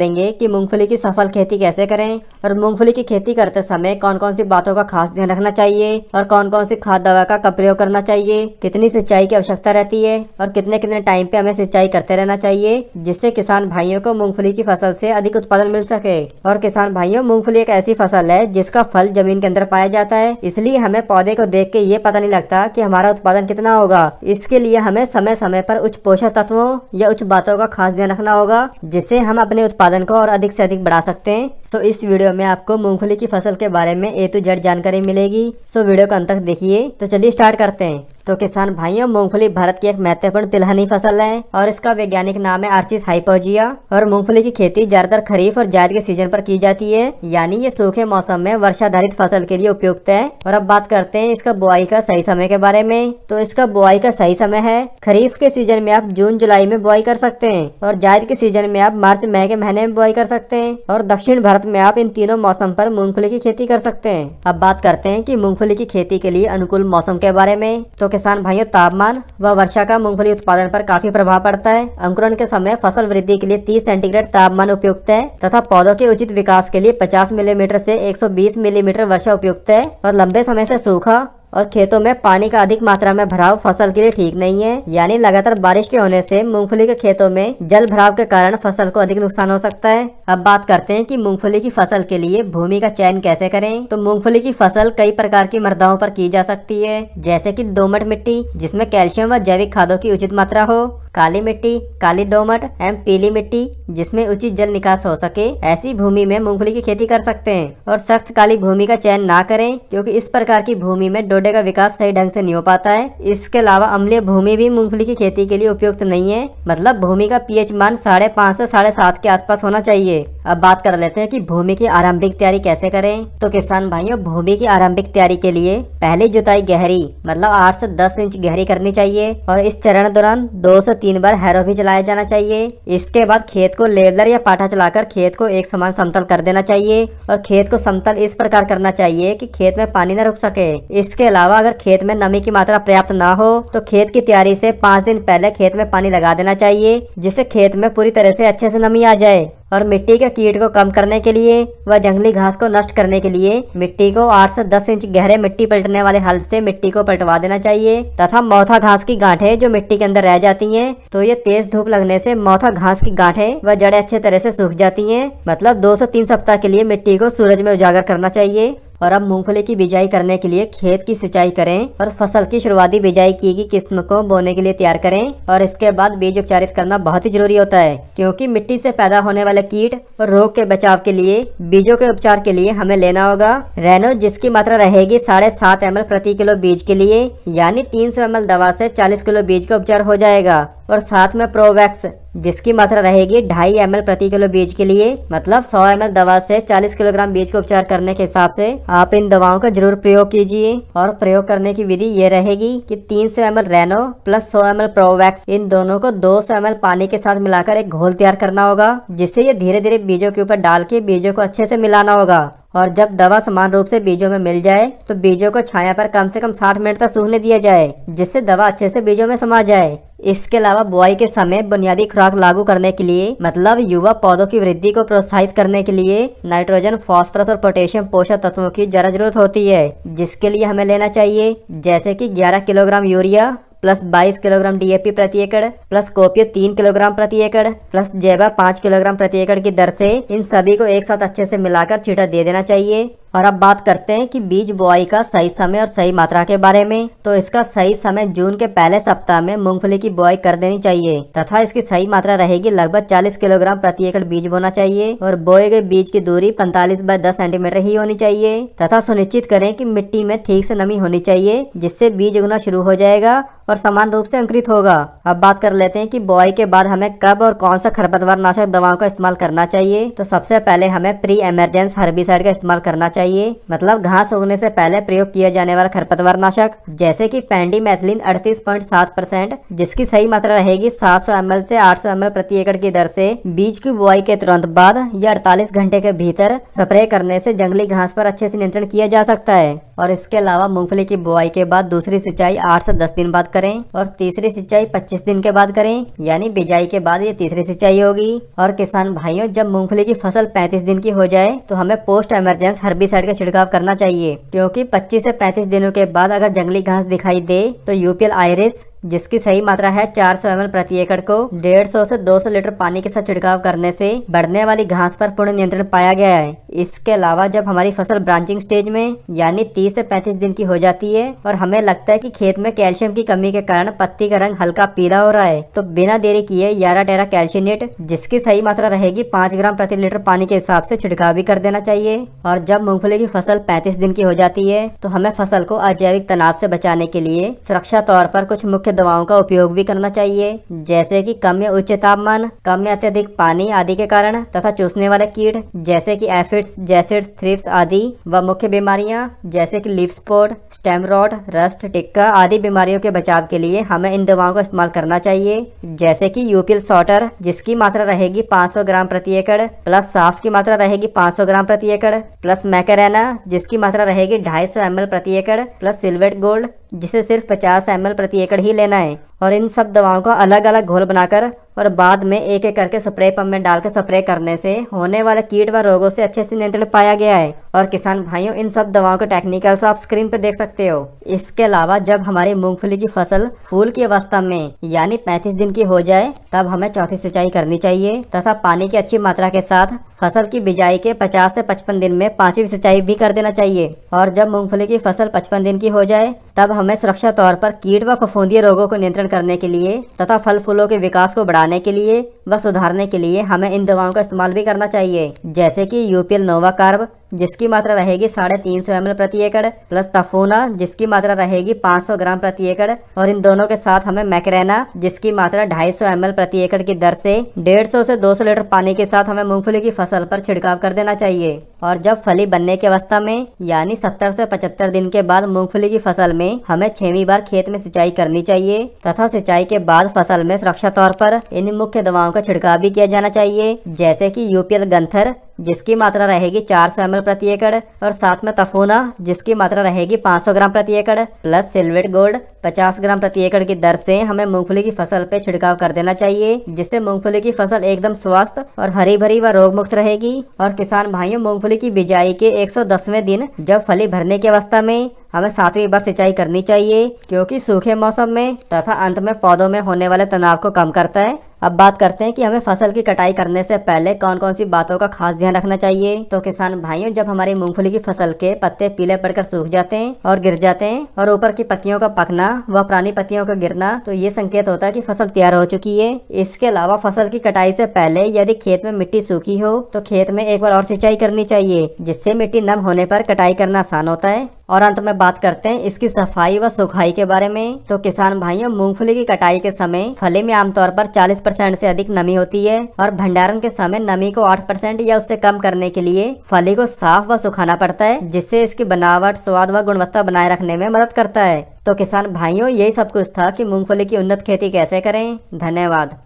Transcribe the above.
देंगे कि मूंगफली की सफल खेती कैसे करें और मूंगफली की खेती करते समय कौन कौन सी बातों का खास ध्यान रखना चाहिए और कौन कौन सी खाद दवा का कब प्रयोग करना चाहिए कितनी सिंचाई की आवश्यकता रहती है और कितने कितने टाइम पे हमें सिंचाई करते रहना चाहिए जिससे किसान भाइयों को मूंगफली की फसल से अधिक उत्पादन मिल सके और किसान भाइयों मूंगफली एक ऐसी फसल है जिसका फल जमीन के अंदर पाया जाता है इसलिए हमें पौधे को देख के ये पता नहीं लगता की हमारा उत्पादन कितना होगा इसके लिए हमें समय समय पर उच्च पोषक तत्वों या उच्च बातों का खास ध्यान रखना होगा जिससे हम अपने उत्पादन उत्पादन को और अधिक से अधिक बढ़ा सकते हैं सो इस वीडियो में आपको मूंगफली की फसल के बारे में ए टू जेड जानकारी मिलेगी सो वीडियो का अंत तक देखिए तो चलिए स्टार्ट करते हैं तो किसान भाइयों मूंगफली भारत की एक महत्वपूर्ण तिलहनी फसल है और इसका वैज्ञानिक नाम है आर्चिस हाइपोजिया और मूंगफली की खेती ज्यादातर खरीफ और जायद के सीजन पर की जाती है यानी ये सूखे मौसम में वर्षाधारित फसल के लिए उपयुक्त है और अब बात करते हैं इसका बुआई का सही समय के बारे में तो इसका बुआई का सही समय है खरीफ के सीजन में आप जून जुलाई में बुआई कर सकते हैं और जायद के सीजन में आप मार्च मई के महीने महीने में बुआई कर सकते हैं और दक्षिण भारत में आप इन तीनों मौसम पर मूंगफली की खेती कर सकते हैं अब बात करते हैं कि मूंगफली की खेती के लिए अनुकूल मौसम के बारे में तो किसान भाइयों तापमान व वर्षा का मूंगफली उत्पादन पर काफी प्रभाव पड़ता है अंकुरण के समय फसल वृद्धि के लिए तीस सेंटीग्रेड तापमान उपयुक्त है तथा पौधों के उचित विकास के लिए पचास मिलीमीटर ऐसी एक मिलीमीटर वर्षा उपयुक्त है और लंबे समय ऐसी सूखा और खेतों में पानी का अधिक मात्रा में भराव फसल के लिए ठीक नहीं है यानी लगातार बारिश के होने से मूंगफली के खेतों में जल भराव के कारण फसल को अधिक नुकसान हो सकता है अब बात करते हैं कि मूंगफली की फसल के लिए भूमि का चयन कैसे करें तो मूंगफली की फसल कई प्रकार की मृदाओं पर की जा सकती है जैसे की दोमट मिट्टी जिसमे कैल्शियम व जैविक खादों की उचित मात्रा हो काली मिट्टी काली डोमट एवं पीली मिट्टी जिसमें उचित जल निकास हो सके ऐसी भूमि में मूंगफली की खेती कर सकते हैं और सख्त काली भूमि का चयन ना करें क्योंकि इस प्रकार की भूमि में डोडे का विकास सही ढंग से नहीं हो पाता है इसके अलावा अम्लीय भूमि भी मूंगफली की खेती के लिए उपयुक्त नहीं है मतलब भूमि का पीएच मान साढ़े पाँच साढ़े सात के आसपास होना चाहिए अब बात कर लेते हैं कि भूमि की आरंभिक तैयारी कैसे करें तो किसान भाइयों भूमि की आरंभिक तैयारी के लिए पहली जुताई गहरी मतलब आठ से दस इंच गहरी करनी चाहिए और इस चरण दौरान दो से तीन बार हैरो भी चलाया जाना चाहिए इसके बाद खेत को लेदर या पाठा चलाकर खेत को एक समान समतल कर देना चाहिए और खेत को समतल इस प्रकार करना चाहिए कि खेत में पानी न रुक सके इसके अलावा अगर खेत में नमी की मात्रा पर्याप्त न हो तो खेत की तैयारी से पाँच दिन पहले खेत में पानी लगा देना चाहिए जिससे खेत में पूरी तरह से अच्छे से नमी आ जाए और मिट्टी के कीट को कम करने के लिए व जंगली घास को नष्ट करने के लिए मिट्टी को 8 से 10 इंच गहरे मिट्टी पलटने वाले हल से मिट्टी को पलटवा देना चाहिए तथा मौथा घास की गांठें जो मिट्टी के अंदर रह जाती हैं तो ये तेज धूप लगने से मौथा घास की गांठें व जड़ें अच्छे तरह से सूख जाती है मतलब दो से तीन सप्ताह के लिए मिट्टी को सूरज में उजागर करना चाहिए और अब मूंगफली की बिजाई करने के लिए खेत की सिंचाई करें और फसल की शुरुआती बिजाई की गई किस्म को बोने के लिए तैयार करें और इसके बाद बीज उपचारित करना बहुत ही जरूरी होता है क्योंकि मिट्टी से पैदा होने वाले कीट और रोग के बचाव के लिए बीजों के उपचार के लिए हमें लेना होगा रेनो जिसकी मात्रा रहेगी साढ़े सात एम प्रति किलो बीज के लिए यानी तीन सौ दवा से चालीस किलो बीज का उपचार हो जाएगा और साथ में प्रोवैक्स जिसकी मात्रा रहेगी ढाई एम प्रति किलो बीज के लिए मतलब 100 एम दवा से 40 किलोग्राम बीज को उपचार करने के हिसाब से आप इन दवाओं का जरूर प्रयोग कीजिए और प्रयोग करने की विधि ये रहेगी कि 300 सौ M Reno plus 100 M Provax इन दोनों को 200 सौ एम पानी के साथ मिलाकर एक घोल तैयार करना होगा जिससे ये धीरे धीरे बीजों के ऊपर डाल के बीजों को अच्छे से मिलाना होगा और जब दवा समान रूप से बीजों में मिल जाए तो बीजों को छाया पर कम से कम 60 मिनट तक सूखने दिया जाए जिससे दवा अच्छे से बीजों में समा जाए इसके अलावा बुआई के समय बुनियादी खुराक लागू करने के लिए मतलब युवा पौधों की वृद्धि को प्रोत्साहित करने के लिए नाइट्रोजन फास्फोरस और पोटेशियम पोषक तत्वों की जरा जरूरत होती है जिसके लिए हमें लेना चाहिए जैसे की ग्यारह किलोग्राम यूरिया प्लस बाईस किलोग्राम डीएपी प्रति एकड़ प्लस कोपियो तीन किलोग्राम प्रति एकड़ प्लस जेबा पाँच किलोग्राम प्रति एकड़ की दर से इन सभी को एक साथ अच्छे से मिलाकर छीटा दे देना चाहिए और अब बात करते हैं कि बीज बुआई का सही समय और सही मात्रा के बारे में तो इसका सही समय जून के पहले सप्ताह में मूंगफली की बुआई कर देनी चाहिए तथा इसकी सही मात्रा रहेगी लगभग चालीस किलोग्राम प्रति एकड़ बीज बोना चाहिए और बोए गए बीज की दूरी पैंतालीस बाय दस सेंटीमीटर ही होनी चाहिए तथा सुनिश्चित करें की मिट्टी में ठीक से नमी होनी चाहिए जिससे बीज उगना शुरू हो जाएगा और समान रूप से अंकृत होगा अब बात कर लेते हैं कि बुआई के बाद हमें कब और कौन सा खरपतवार नाशक दवाओं का इस्तेमाल करना चाहिए तो सबसे पहले हमें प्री एमरजेंस हर्बिसाइड का इस्तेमाल करना चाहिए चाहिए मतलब घास उगने से पहले प्रयोग किया जाने वाला खरपतवार नाशक जैसे कि पैंडी मैथिलीन अड़तीस पॉइंट सात परसेंट जिसकी सही मात्रा रहेगी सात सौ एम से आठ सौ एम प्रति एकड़ की दर से बीज की बुआई के तुरंत बाद या अड़तालीस घंटे के भीतर स्प्रे करने से जंगली घास पर अच्छे से नियंत्रण किया जा सकता है और इसके अलावा मूंगफली की बुआई के बाद दूसरी सिंचाई आठ से दस दिन बाद करें और तीसरी सिंचाई पच्चीस दिन के बाद करें यानी बिजाई के बाद ये तीसरी सिंचाई होगी और किसान भाइयों जब मूंगफली की फसल पैंतीस दिन की हो जाए तो हमें पोस्ट एमरजेंस हर्बिसाइड का छिड़काव करना चाहिए क्योंकि पच्चीस से पैंतीस दिनों के बाद अगर जंगली घास दिखाई दे तो यूपीएल आयरिस जिसकी सही मात्रा है 400 सौ प्रति एकड़ को 150 से 200 लीटर पानी के साथ छिड़काव करने से बढ़ने वाली घास पर पूर्ण नियंत्रण पाया गया है इसके अलावा जब हमारी फसल ब्रांचिंग स्टेज में यानी 30 से 35 दिन की हो जाती है और हमें लगता है कि खेत में कैल्शियम की कमी के कारण पत्ती का रंग हल्का पीला हो रहा है तो बिना देरी किए ग्यारह टेरा कैल्शियनेट जिसकी सही मात्रा रहेगी पाँच ग्राम प्रति लीटर पानी के हिसाब से छिड़काव भी कर देना चाहिए और जब मूंगफली की फसल पैंतीस दिन की हो जाती है तो हमें फसल को अजैविक तनाव से बचाने के लिए सुरक्षा तौर पर कुछ मुख्य दवाओं का उपयोग भी करना चाहिए जैसे कि कम या उच्च तापमान कम या अत्यधिक पानी आदि के कारण तथा चूसने वाले कीट जैसे कि एफिड्स जैसिड्स थ्रिप्स आदि व मुख्य बीमारियां जैसे कि लिप स्पोर्ट स्टेम रस्ट टिक्का आदि बीमारियों के बचाव के लिए हमें इन दवाओं का इस्तेमाल करना चाहिए जैसे की यूपिल सॉटर जिसकी मात्रा रहेगी पाँच ग्राम प्रति एकड़ प्लस साफ की मात्रा रहेगी पाँच ग्राम प्रति एकड़ प्लस मैकेना जिसकी मात्रा रहेगी ढाई सौ प्रति एकड़ प्लस सिल्वेट गोल्ड जिसे सिर्फ 50 एम प्रति एकड़ ही लेना है और इन सब दवाओं को अलग अलग घोल बनाकर और बाद में एक एक करके स्प्रे पंप में डालकर स्प्रे करने से होने वाले कीट व रोगों से अच्छे से नियंत्रण पाया गया है और किसान भाइयों इन सब दवाओं के टेक्निकल्स आप स्क्रीन पर देख सकते हो इसके अलावा जब हमारी मूंगफली की फसल फूल की अवस्था में यानी पैंतीस दिन की हो जाए तब हमें चौथी सिंचाई करनी चाहिए तथा पानी की अच्छी मात्रा के साथ फसल की बिजाई के पचास से पचपन दिन में पांचवी सिंचाई भी कर देना चाहिए और जब मूंगफली की फसल पचपन दिन की हो जाए तब हमें सुरक्षा तौर पर कीट व फफूंदी रोगों को नियंत्रण नियंत्रण करने के लिए तथा फल फूलों के विकास को बढ़ाने के लिए व सुधारने के लिए हमें इन दवाओं का इस्तेमाल भी करना चाहिए जैसे कि यूपीएल नोवा कार्ब जिसकी मात्रा रहेगी साढ़े तीन सौ एम प्रति एकड़ प्लस तफोना जिसकी मात्रा रहेगी 500 ग्राम प्रति एकड़ और इन दोनों के साथ हमें मैकरेना जिसकी मात्रा 250 सौ प्रति एकड़ की दर से 150 से 200 लीटर पानी के साथ हमें मूंगफली की फसल पर छिड़काव कर देना चाहिए और जब फली बनने की अवस्था में यानी सत्तर से पचहत्तर दिन के बाद मूंगफली की फसल में हमें छवी बार खेत में सिंचाई करनी चाहिए तथा सिंचाई के बाद फसल में सुरक्षा तौर पर इन मुख्य दवाओं का छिड़काव भी किया जाना चाहिए जैसे की यूपीएल गंथर जिसकी मात्रा रहेगी चार सौ ग्राम प्रति एकड़ और साथ में तफूना जिसकी मात्रा रहेगी 500 ग्राम प्रति एकड़ प्लस सिल्वेट गोल्ड 50 ग्राम प्रति एकड़ की दर से हमें मूंगफली की फसल पे छिड़काव कर देना चाहिए जिससे मूंगफली की फसल एकदम स्वस्थ और हरी भरी व रोग मुक्त रहेगी और किसान भाइयों मूंगफली की बिजाई के एक दिन जब फली भरने की अवस्था में हमें सातवीं बार सिंचाई करनी चाहिए क्योंकि सूखे मौसम में तथा अंत में पौधों में होने वाले तनाव को कम करता है अब बात करते हैं कि हमें फसल की कटाई करने से पहले कौन कौन सी बातों का खास ध्यान रखना चाहिए तो किसान भाइयों जब हमारी मूंगफली की फसल के पत्ते पीले पड़कर सूख जाते हैं और गिर जाते हैं और ऊपर की पत्तियों का पकना व पुरानी पत्तियों का गिरना तो ये संकेत होता है कि फसल तैयार हो चुकी है इसके अलावा फसल की कटाई से पहले यदि खेत में मिट्टी सूखी हो तो खेत में एक बार और सिंचाई करनी चाहिए जिससे मिट्टी नम होने पर कटाई करना आसान होता है और अंत में बात करते हैं इसकी सफाई व सुखाई के बारे में तो किसान भाइयों मूंगफली की कटाई के समय फले में आमतौर पर 40 परसेंट से अधिक नमी होती है और भंडारण के समय नमी को 8 परसेंट या उससे कम करने के लिए फली को साफ व सुखाना पड़ता है जिससे इसकी बनावट स्वाद व गुणवत्ता बनाए रखने में मदद करता है तो किसान भाइयों यही सब कुछ था की मूंगफली की उन्नत खेती कैसे करें धन्यवाद